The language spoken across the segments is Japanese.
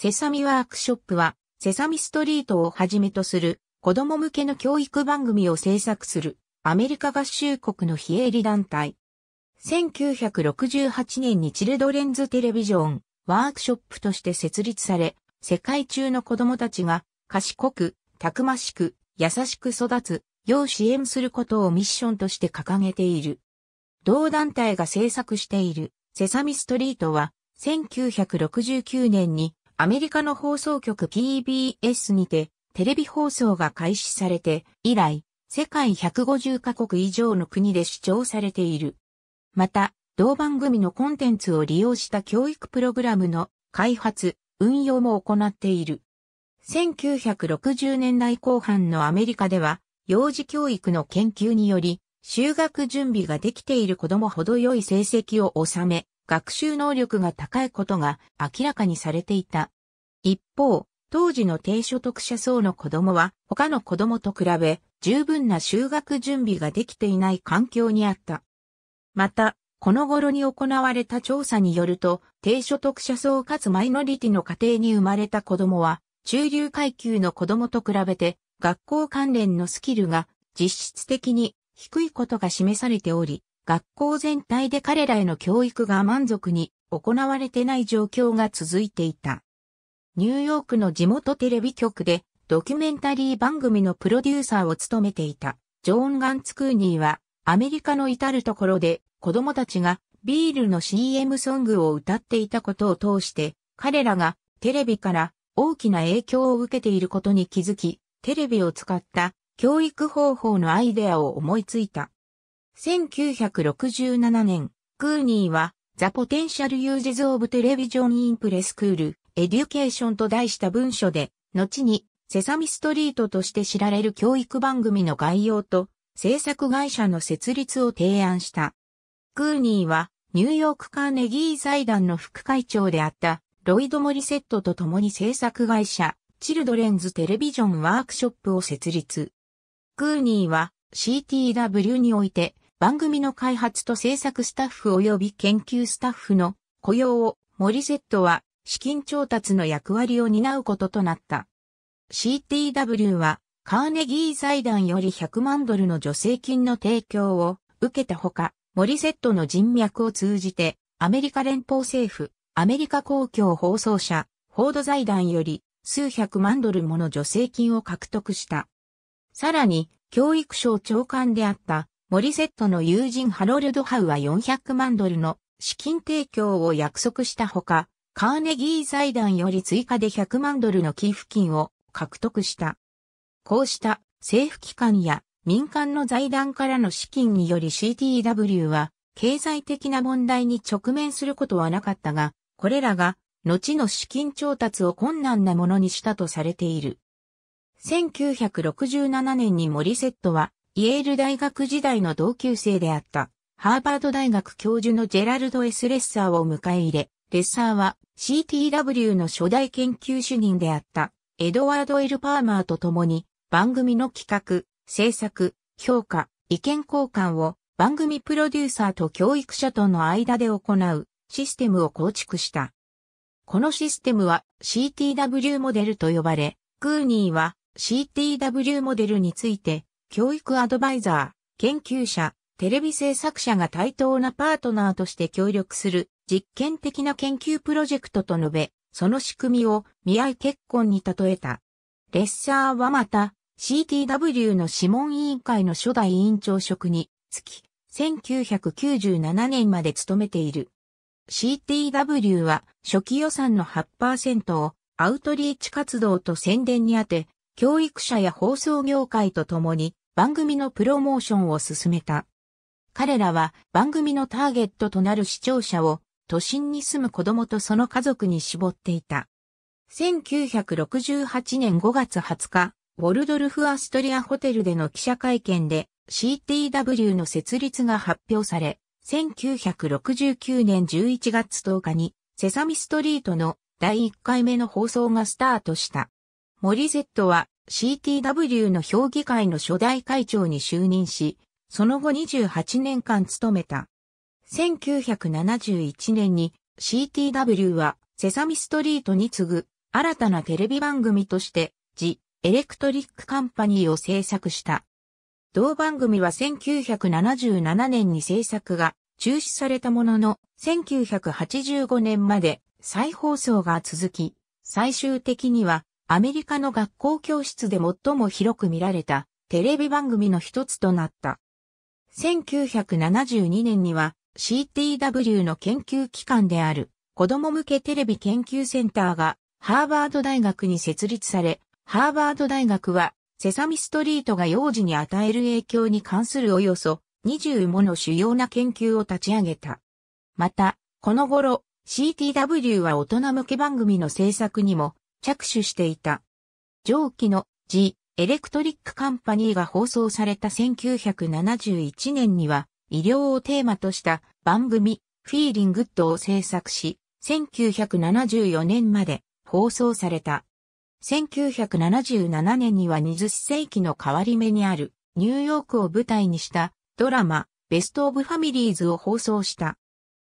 セサミワークショップは、セサミストリートをはじめとする子供向けの教育番組を制作するアメリカ合衆国の非営利団体。1968年にチルドレンズテレビジョンワークショップとして設立され、世界中の子供たちが賢く、たくましく、優しく育つ、要支援することをミッションとして掲げている。同団体が制作しているセサミストリートは1969年にアメリカの放送局 PBS にて、テレビ放送が開始されて、以来、世界150カ国以上の国で視聴されている。また、同番組のコンテンツを利用した教育プログラムの開発、運用も行っている。1960年代後半のアメリカでは、幼児教育の研究により、就学準備ができている子供ほど良い成績を収め、学習能力が高いことが明らかにされていた。一方、当時の低所得者層の子供は他の子供と比べ十分な修学準備ができていない環境にあった。また、この頃に行われた調査によると、低所得者層かつマイノリティの家庭に生まれた子供は、中流階級の子供と比べて、学校関連のスキルが実質的に低いことが示されており、学校全体で彼らへの教育が満足に行われてない状況が続いていた。ニューヨークの地元テレビ局でドキュメンタリー番組のプロデューサーを務めていたジョーン・ガンツ・クーニーはアメリカの至るところで子供たちがビールの CM ソングを歌っていたことを通して彼らがテレビから大きな影響を受けていることに気づきテレビを使った教育方法のアイデアを思いついた。1967年、クーニーは、ザ・ポテンシャル・ユージズ・オブ・テレビジョン・インプレス・クール、エデュケーションと題した文書で、後に、セサミストリートとして知られる教育番組の概要と、制作会社の設立を提案した。クーニーは、ニューヨーク・カーネギー財団の副会長であった、ロイド・モリセットと共に制作会社、チルドレンズ・テレビジョン・ワークショップを設立。クーニーは、CTW において、番組の開発と制作スタッフ及び研究スタッフの雇用をモリゼットは資金調達の役割を担うこととなった。CTW はカーネギー財団より100万ドルの助成金の提供を受けたほか、モリゼットの人脈を通じてアメリカ連邦政府、アメリカ公共放送社、フォード財団より数百万ドルもの助成金を獲得した。さらに、教育省長官であったモリセットの友人ハロルド・ハウは400万ドルの資金提供を約束したほか、カーネギー財団より追加で100万ドルの寄付金を獲得した。こうした政府機関や民間の財団からの資金により CTW は経済的な問題に直面することはなかったが、これらが後の資金調達を困難なものにしたとされている。1967年にモリセットはイェール大学時代の同級生であった、ハーバード大学教授のジェラルド・エスレッサーを迎え入れ、レッサーは CTW の初代研究主任であったエドワード・エル・パーマーと共に番組の企画、制作、評価、意見交換を番組プロデューサーと教育者との間で行うシステムを構築した。このシステムは CTW モデルと呼ばれ、グーニーは CTW モデルについて教育アドバイザー、研究者、テレビ制作者が対等なパートナーとして協力する実験的な研究プロジェクトと述べ、その仕組みを見合い結婚に例えた。レッサーはまた CTW の諮問委員会の初代委員長職につき、1997年まで務めている。CTW は初期予算の8%をアウトリーチ活動と宣伝に当て、教育者や放送業界と共に番組のプロモーションを進めた。彼らは番組のターゲットとなる視聴者を都心に住む子供とその家族に絞っていた。1968年5月20日、ウォルドルフ・アストリアホテルでの記者会見で CTW の設立が発表され、1969年11月10日にセサミストリートの第1回目の放送がスタートした。モリゼットは CTW の評議会の初代会長に就任し、その後28年間務めた。1971年に CTW はセサミストリートに次ぐ新たなテレビ番組として、ジ・エレクトリックカンパニーを制作した。同番組は1977年に制作が中止されたものの、1985年まで再放送が続き、最終的にはアメリカの学校教室で最も広く見られたテレビ番組の一つとなった。1972年には CTW の研究機関である子供向けテレビ研究センターがハーバード大学に設立され、ハーバード大学はセサミストリートが幼児に与える影響に関するおよそ20もの主要な研究を立ち上げた。また、この頃、CTW は大人向け番組の制作にも着手していた。上記の G エレクトリックカンパニーが放送された1971年には医療をテーマとした番組フィーリングッドを制作し、1974年まで放送された。1977年には20世紀の変わり目にあるニューヨークを舞台にしたドラマベストオブファミリーズを放送した。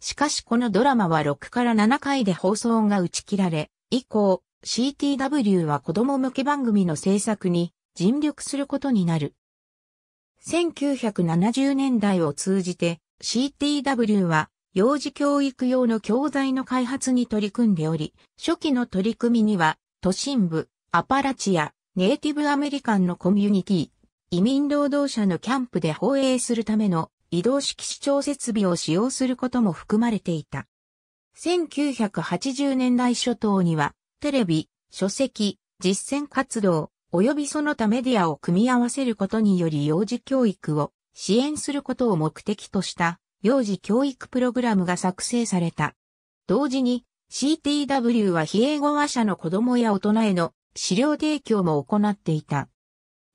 しかしこのドラマは6から7回で放送が打ち切られ、以降 CTW は子供向け番組の制作に尽力することになる。1970年代を通じて CTW は幼児教育用の教材の開発に取り組んでおり、初期の取り組みには都心部、アパラチア、ネイティブアメリカンのコミュニティ、移民労働者のキャンプで放映するための移動式視聴設備を使用することも含まれていた。1980年代初頭にはテレビ、書籍、実践活動、及びその他メディアを組み合わせることにより幼児教育を支援することを目的とした幼児教育プログラムが作成された。同時に CTW は非英語話者の子供や大人への資料提供も行っていた。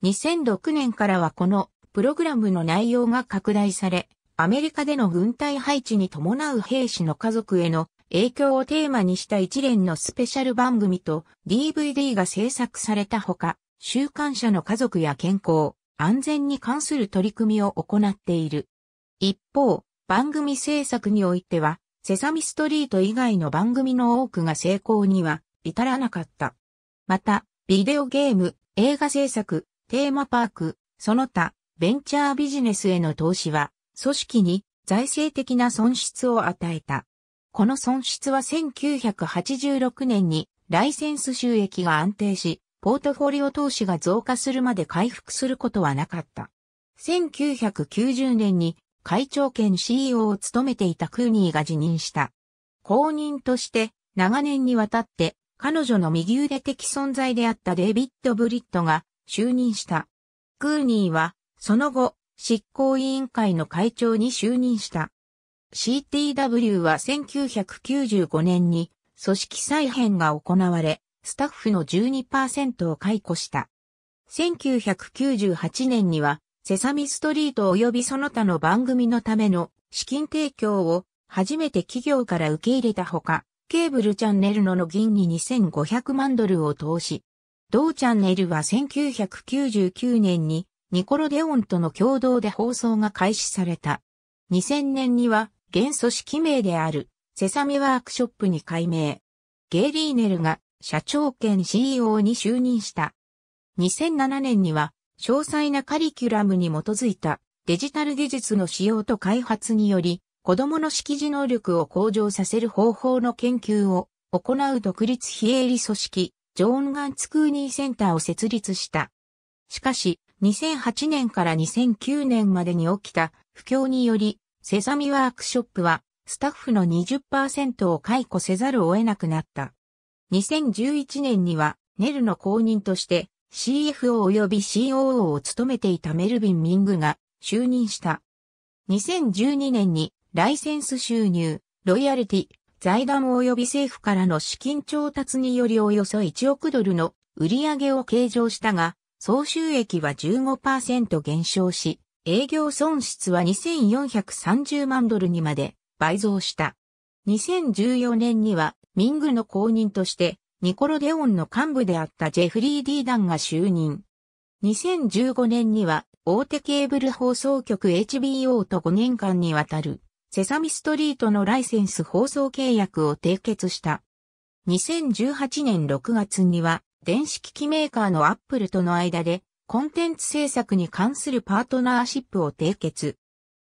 2006年からはこのプログラムの内容が拡大され、アメリカでの軍隊配置に伴う兵士の家族への影響をテーマにした一連のスペシャル番組と DVD が制作されたほか、週刊者の家族や健康、安全に関する取り組みを行っている。一方、番組制作においては、セサミストリート以外の番組の多くが成功には至らなかった。また、ビデオゲーム、映画制作、テーマパーク、その他、ベンチャービジネスへの投資は、組織に財政的な損失を与えた。この損失は1986年にライセンス収益が安定し、ポートフォリオ投資が増加するまで回復することはなかった。1990年に会長兼 CEO を務めていたクーニーが辞任した。公認として長年にわたって彼女の右腕的存在であったデビッド・ブリットが就任した。クーニーはその後執行委員会の会長に就任した。CTW は1995年に組織再編が行われ、スタッフの12%を解雇した。1998年には、セサミストリート及びその他の番組のための資金提供を初めて企業から受け入れたほか、ケーブルチャンネルのの銀に2500万ドルを投資。同チャンネルは1999年にニコロデオンとの共同で放送が開始された。2000年には現組織名であるセサミワークショップに改名。ゲイリーネルが社長兼 CEO に就任した。2007年には詳細なカリキュラムに基づいたデジタル技術の使用と開発により子供の識字能力を向上させる方法の研究を行う独立非営利組織ジョーンガンツクーニーセンターを設立した。しかし2008年から2009年までに起きた不況によりセサミワークショップはスタッフの20%を解雇せざるを得なくなった。2011年にはネルの公認として CFO 及び COO を務めていたメルビン・ミングが就任した。2012年にライセンス収入、ロイヤルティ、財団及び政府からの資金調達によりおよそ1億ドルの売り上げを計上したが、総収益は15%減少し、営業損失は2430万ドルにまで倍増した。2014年にはミングの後任としてニコロデオンの幹部であったジェフリー・ディーダンが就任。2015年には大手ケーブル放送局 HBO と5年間にわたるセサミストリートのライセンス放送契約を締結した。2018年6月には電子機器メーカーのアップルとの間でコンテンツ制作に関するパートナーシップを締結。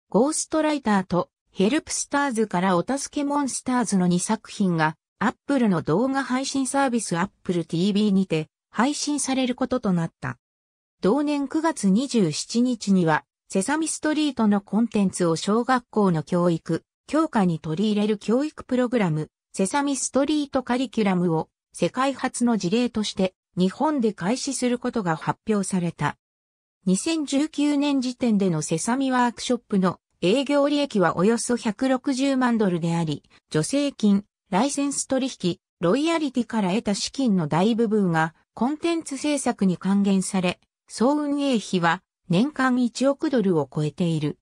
ゴーストライターとヘルプスターズからお助けモンスターズの2作品が Apple の動画配信サービス Apple TV にて配信されることとなった。同年9月27日にはセサミストリートのコンテンツを小学校の教育、教科に取り入れる教育プログラム、セサミストリートカリキュラムを世界初の事例として日本で開始することが発表された。2019年時点でのセサミワークショップの営業利益はおよそ160万ドルであり、助成金、ライセンス取引、ロイヤリティから得た資金の大部分がコンテンツ制作に還元され、総運営費は年間1億ドルを超えている。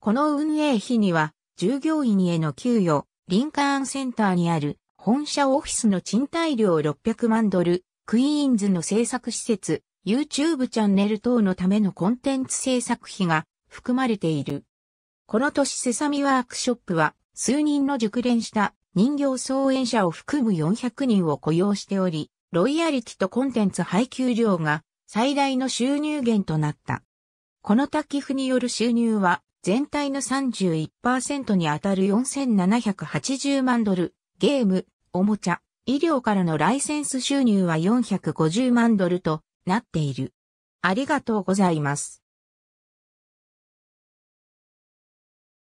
この運営費には従業員への給与、リンカーンセンターにある本社オフィスの賃貸料600万ドル、クイーンズの制作施設、YouTube チャンネル等のためのコンテンツ制作費が含まれている。この年セサミワークショップは数人の熟練した人形創演者を含む400人を雇用しており、ロイヤリティとコンテンツ配給量が最大の収入源となった。この滝寄付による収入は全体の31%にあたる4780万ドル、ゲーム、おもちゃ、医療からのライセンス収入は450万ドルとなっている。ありがとうございます。